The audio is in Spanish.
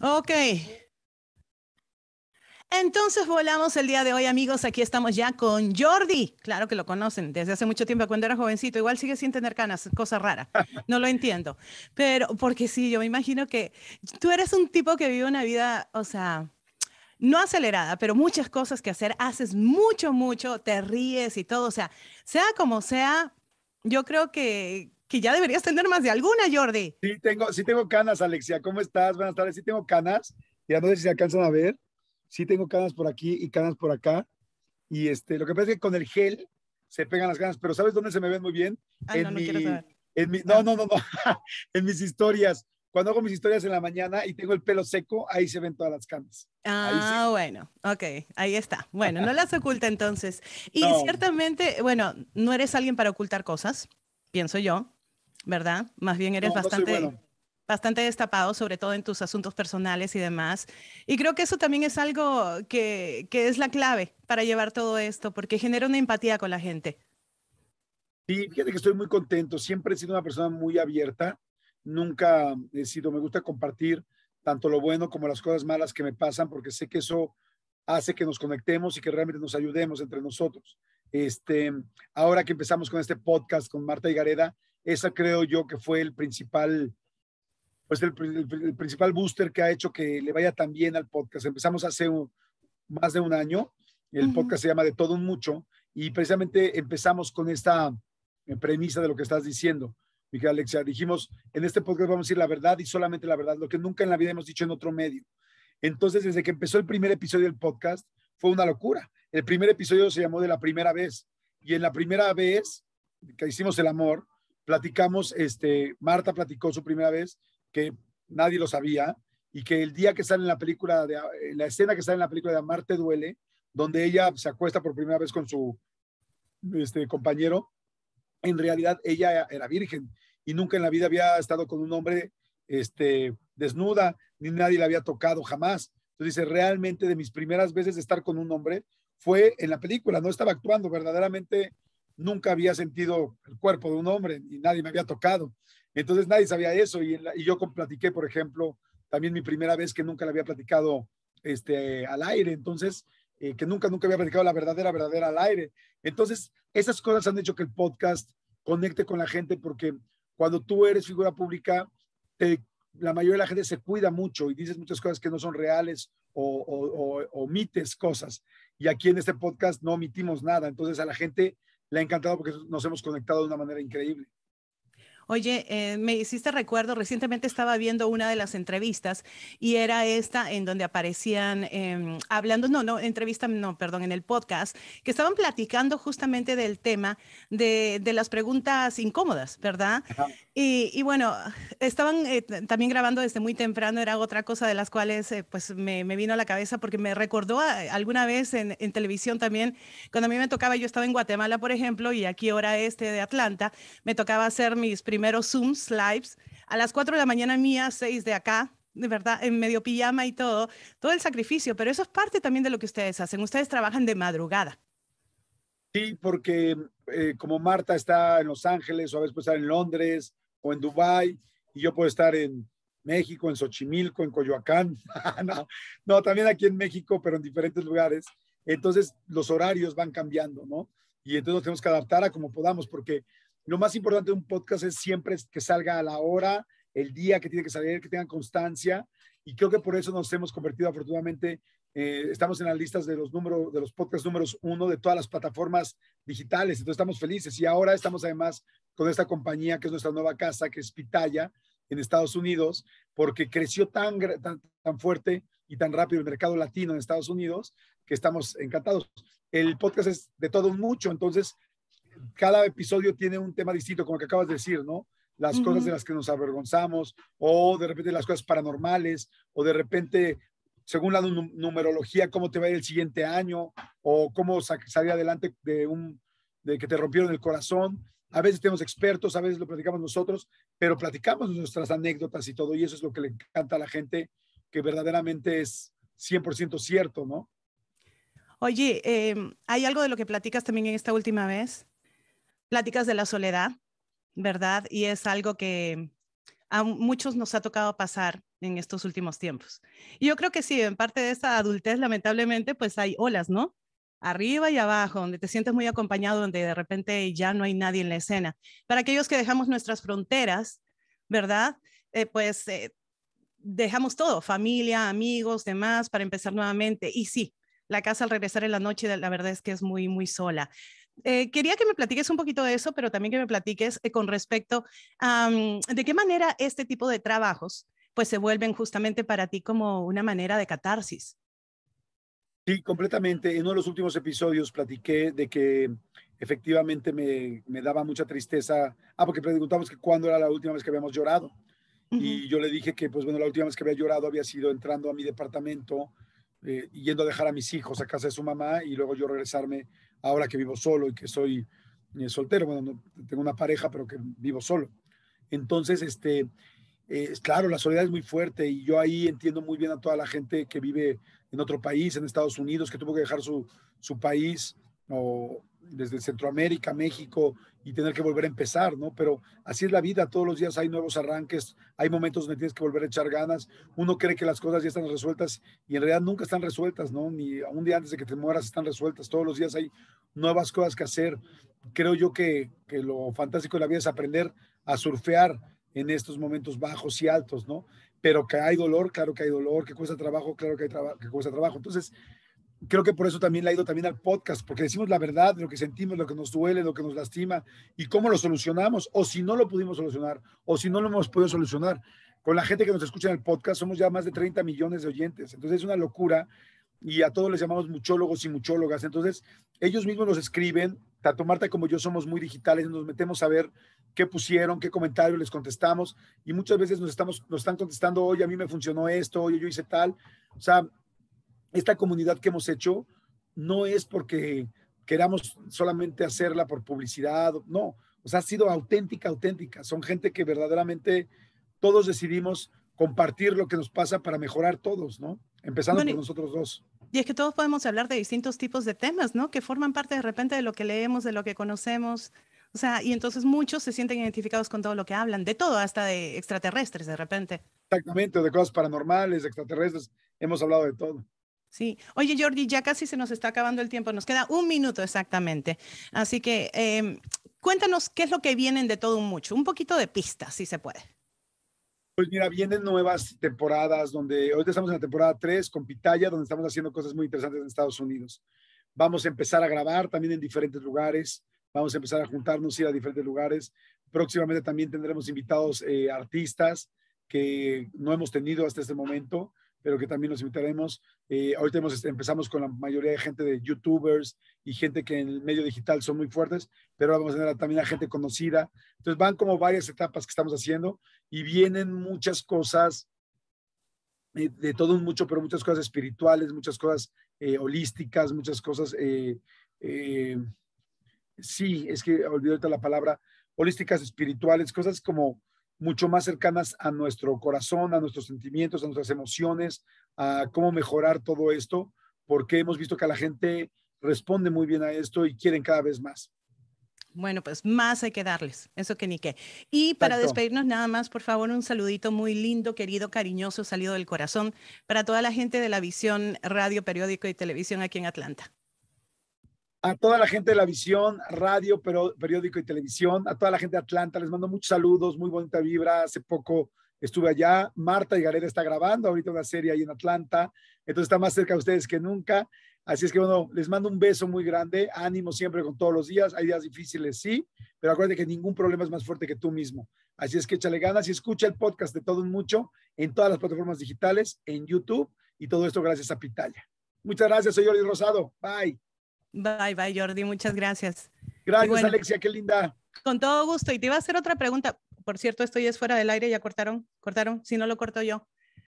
Ok. Entonces volamos el día de hoy, amigos. Aquí estamos ya con Jordi. Claro que lo conocen desde hace mucho tiempo, cuando era jovencito. Igual sigue sin tener canas, cosa rara. No lo entiendo. Pero, porque sí, yo me imagino que tú eres un tipo que vive una vida, o sea, no acelerada, pero muchas cosas que hacer. Haces mucho, mucho, te ríes y todo. O sea, sea como sea, yo creo que, que ya deberías tener más de alguna, Jordi. Sí, tengo, sí tengo canas, Alexia. ¿Cómo estás? Buenas tardes. Sí tengo canas. Ya no sé si se alcanzan a ver. Sí tengo canas por aquí y canas por acá. Y este, lo que pasa es que con el gel se pegan las canas, pero ¿sabes dónde se me ven muy bien? Ah, en mi, no, no, no, no. en mis historias. Cuando hago mis historias en la mañana y tengo el pelo seco, ahí se ven todas las canas. Ah, bueno, ok, ahí está. Bueno, no las oculta entonces. Y ciertamente, bueno, no eres alguien para ocultar cosas, pienso yo. ¿verdad? Más bien eres bastante... bastante destapado, sobre todo en tus asuntos personales y demás. Y creo que eso también es algo que, que, es la clave para llevar todo esto, porque genera una empatía con la gente. Sí, fíjate que estoy muy contento. Siempre he sido una persona muy abierta. Nunca he sido, me gusta compartir tanto lo bueno como las cosas malas que me pasan, porque sé que eso hace que nos conectemos y que realmente nos ayudemos entre nosotros. Este, ahora que empezamos con este podcast con Marta y Gareda, esa creo yo que fue el principal, pues el, principal booster que ha hecho que le vaya tan bien al podcast. Empezamos hace más de un año. El podcast se llama De Todo Un Mucho y precisamente empezamos con esta eh, premisa de lo que estás diciendo, Miguel Alexia. Dijimos, en este podcast vamos a decir la verdad y solamente la verdad, lo que nunca en la vida hemos dicho en otro medio. Entonces, desde que empezó el primer episodio del podcast, fue una locura. El primer episodio se llamó De la primera vez. Y en la primera vez que hicimos el amor, platicamos, este, Marta platicó su primera vez que nadie lo sabía y que el día que sale en la película, la escena que sale en la película de Amarte Duele, donde ella se acuesta por primera vez con su este, compañero, en realidad ella era virgen y nunca en la vida había estado con un hombre este, desnuda, ni nadie la había tocado jamás. Entonces dice, realmente de mis primeras veces de estar con un hombre fue en la película, no estaba actuando, verdaderamente nunca había sentido el cuerpo de un hombre y nadie me había tocado. Entonces nadie sabía eso y, yo platiqué, por ejemplo, también mi primera vez que nunca la había platicado este, al aire, entonces, eh, que nunca, nunca había platicado la verdadera, verdadera al aire. Entonces, esas cosas han hecho que el podcast conecte con la gente porque cuando tú eres figura pública, la mayoría de la gente se cuida mucho y dices muchas cosas que no son reales o, omites cosas. Y aquí en este podcast no omitimos nada. Entonces a la gente le ha encantado porque nos hemos conectado de una manera increíble. Oye, eh, me hiciste recuerdo, recientemente estaba viendo una de las entrevistas y era esta en donde aparecían em, hablando, no, no, entrevista, no, perdón, en el podcast, que estaban platicando justamente del tema de, las preguntas incómodas, ¿verdad? Y, bueno, estaban eh, también grabando desde muy temprano, era otra cosa de las cuales eh, pues me, vino a la cabeza porque me recordó alguna vez en, televisión también, cuando a mí me tocaba, yo estaba en Guatemala, por ejemplo, y aquí hora este de Atlanta, me tocaba hacer mis primeros primero Zooms, lives, a las 4 de la mañana mía, 6 de acá, de verdad, en medio pijama y todo, todo el sacrificio, pero eso es parte también de lo que ustedes hacen. Ustedes trabajan de madrugada. Sí, porque eh, como Marta está en Los Ángeles, o a veces puede estar en Londres o en Dubai, y yo puedo estar en México, en Xochimilco, en Coyoacán, no, también aquí en México, pero en diferentes lugares. Entonces los horarios van cambiando, ¿no? Y entonces tenemos que adaptar a como podamos, porque lo más importante de un podcast es siempre que salga a la hora, el día que tiene que salir, que tengan constancia. Y creo que por eso nos hemos convertido afortunadamente, eh, estamos en las listas de los, números de los podcasts números uno de todas las plataformas digitales. Entonces estamos felices. Y ahora estamos además con esta compañía que es nuestra nueva casa, que es Pitaya, en Estados Unidos, porque creció tan, tan, tan fuerte y tan rápido el mercado latino en Estados Unidos que estamos encantados. El podcast es de todo mucho, entonces cada episodio tiene un tema distinto, como que acabas de decir, ¿no? Las cosas de las que nos avergonzamos, o de repente las cosas paranormales, o de repente, según la numerología, cómo te va a ir el siguiente año, o cómo salir adelante de un de que te rompieron el corazón. A veces tenemos expertos, a veces lo platicamos nosotros, pero platicamos nuestras anécdotas y todo, y eso es lo que le encanta a la gente, que verdaderamente es 100% cierto, ¿no? Oye, em, hay algo de lo que platicas también en esta última vez, pláticas de la soledad, ¿verdad? Y es algo que a muchos nos ha tocado pasar en estos últimos tiempos. Y yo creo que sí, en parte de esa adultez, lamentablemente, pues hay olas, ¿no? Arriba y abajo, donde te sientes muy acompañado, donde de repente ya no hay nadie en la escena. Para aquellos que dejamos nuestras fronteras, ¿verdad? Eh, pues eh, dejamos todo, familia, amigos, demás, para empezar nuevamente. Y sí, la casa al regresar en la noche, la verdad es que es muy, muy sola. Eh, quería que me platiques un poquito de eso, pero también que me platiques eh, con respecto a de qué manera este tipo de trabajos pues se vuelven justamente para ti como una manera de catarsis. Sí, completamente. En uno de los últimos episodios platiqué de que efectivamente me, me daba mucha tristeza. Ah, porque preguntamos que cuándo era la última vez que habíamos llorado. Y yo le dije que, pues bueno, la última vez que había llorado había sido entrando a mi departamento, eh, yendo a dejar a mis hijos a casa de su mamá y luego yo regresarme ahora que vivo solo y que soy eh, soltero, bueno, no, tengo una pareja, pero que vivo solo. Entonces, este, eh, claro, la soledad es muy fuerte y yo ahí entiendo muy bien a toda la gente que vive en otro país, en Estados Unidos, que tuvo que dejar su, su país o, desde Centroamérica, México y tener que volver a empezar, ¿no? Pero así es la vida, todos los días hay nuevos arranques, hay momentos donde tienes que volver a echar ganas, uno cree que las cosas ya están resueltas y en realidad nunca están resueltas, ¿no? Ni un día antes de que te mueras están resueltas, todos los días hay nuevas cosas que hacer. Creo yo que, lo fantástico de la vida es aprender a surfear en estos momentos bajos y altos, ¿no? Pero que hay dolor, claro que hay dolor, que cuesta trabajo, claro que, hay que cuesta trabajo. Entonces, creo que por eso también le ha ido también al podcast, porque decimos la verdad, lo que sentimos, lo que nos duele, lo que nos lastima y cómo lo solucionamos, o si no lo pudimos solucionar, o si no lo hemos podido solucionar. Con la gente que nos escucha en el podcast, somos ya más de 30 millones de oyentes, entonces es una locura y a todos les llamamos muchólogos y muchólogas, entonces ellos mismos nos escriben, tanto Marta como yo somos muy digitales, nos metemos a ver qué pusieron, qué comentarios les contestamos y muchas veces nos, estamos, nos están contestando, oye, a mí me funcionó esto, oye, yo hice tal, o sea, esta comunidad que hemos hecho no es porque queramos solamente hacerla por publicidad, no, o sea, ha sido auténtica, auténtica. Son gente que verdaderamente todos decidimos compartir lo que nos pasa para mejorar todos, ¿no? Empezando por nosotros dos. Y es que todos podemos hablar de distintos tipos de temas, ¿no? Que forman parte de repente de lo que leemos, de lo que conocemos. O sea, y entonces muchos se sienten identificados con todo lo que hablan, de todo, hasta de extraterrestres de repente. Exactamente, de cosas paranormales, extraterrestres, hemos hablado de todo. Sí. Oye, Jordi, ya casi se nos está acabando el tiempo. Nos queda un minuto exactamente. Así que em, cuéntanos qué es lo que vienen de todo un mucho. Un poquito de pistas, si se puede. Pues mira, vienen nuevas temporadas donde ahorita estamos en la temporada 3 con Pitaya, donde estamos haciendo cosas muy interesantes en Estados Unidos. Vamos a empezar a grabar también en diferentes lugares. Vamos a empezar a juntarnos, ir a diferentes lugares. Próximamente también tendremos invitados eh, artistas que no hemos tenido hasta este momento pero que también nos invitaremos. Eh, ahorita este, empezamos con la mayoría de gente de youtubers y gente que en el medio digital son muy fuertes, pero vamos a tener también a gente conocida. Entonces van como varias etapas que estamos haciendo y vienen muchas cosas, eh, de todo un mucho, pero muchas cosas espirituales, muchas cosas eh, holísticas, muchas cosas... sí, es que olvidé ahorita la palabra, holísticas espirituales, cosas como mucho más cercanas a nuestro corazón, a nuestros sentimientos, a nuestras emociones, a cómo mejorar todo esto, porque hemos visto que la gente responde muy bien a esto y quieren cada vez más. Bueno, pues más hay que darles, eso que ni qué. Y para despedirnos nada más, por favor, un saludito muy lindo, querido, cariñoso, salido del corazón para toda la gente de la visión, radio, periódico y televisión aquí en Atlanta a toda la gente de la visión, radio, pero, periódico y televisión, a toda la gente de Atlanta, les mando muchos saludos, muy bonita vibra. Hace poco estuve allá, Marta y Gareda está grabando ahorita una serie ahí en Atlanta, entonces está más cerca de ustedes que nunca. Así es que bueno, les mando un beso muy grande, ánimo siempre con todos los días, hay días difíciles, sí, pero acuérdate que ningún problema es más fuerte que tú mismo. Así es que échale ganas y escucha el podcast de Todo Mucho en todas las plataformas digitales, en YouTube y todo esto gracias a Pitalia. Muchas gracias, soy Jordi Rosado. Bye. Bye, bye, Jordi. Muchas gracias. Gracias, Alexia. Qué linda. Con todo gusto. Y te iba a hacer otra pregunta. Por cierto, esto ya es fuera del aire. Ya cortaron, cortaron. Si no lo corto yo.